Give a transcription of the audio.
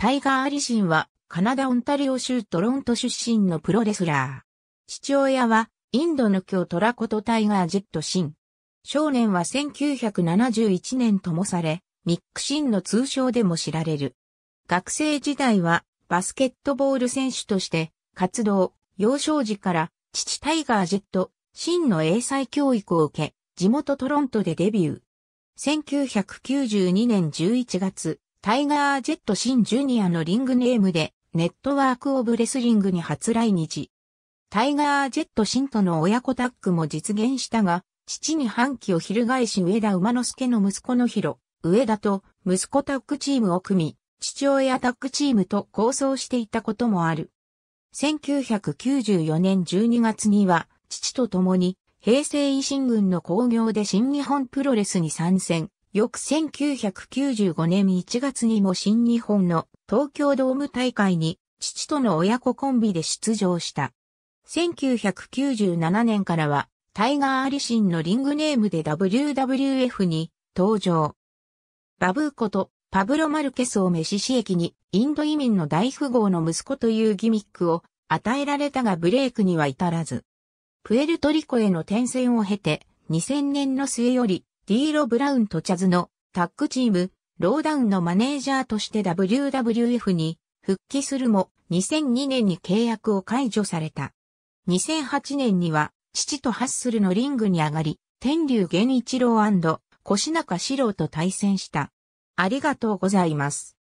タイガー・アリシンは、カナダ・オンタリオ州トロント出身のプロレスラー。父親は、インドの教トラことタイガー・ジェット・シン。少年は1971年ともされ、ミック・シンの通称でも知られる。学生時代は、バスケットボール選手として、活動、幼少時から、父タイガー・ジェット、シンの英才教育を受け、地元トロントでデビュー。1992年11月、タイガー・ジェット・シン・ジュニアのリングネームで、ネットワーク・オブ・レスリングに初来日。タイガー・ジェット・シンとの親子タッグも実現したが、父に反旗を翻し上田馬之助の息子のヒロ、上田と息子タッグチームを組み、父親タッグチームと構想していたこともある。1994年12月には、父と共に、平成維新軍の興行で新日本プロレスに参戦。翌1995年1月にも新日本の東京ドーム大会に父との親子コンビで出場した。1997年からはタイガー・アリシンのリングネームで WWF に登場。バブーコとパブロ・マルケスをメシシ駅にインド移民の大富豪の息子というギミックを与えられたがブレイクには至らず。プエルトリコへの転戦を経て2000年の末よりディーロ・ブラウンとチャズのタッグチーム、ローダウンのマネージャーとして WWF に復帰するも2002年に契約を解除された。2008年には父とハッスルのリングに上がり、天竜源一郎越中史郎と対戦した。ありがとうございます。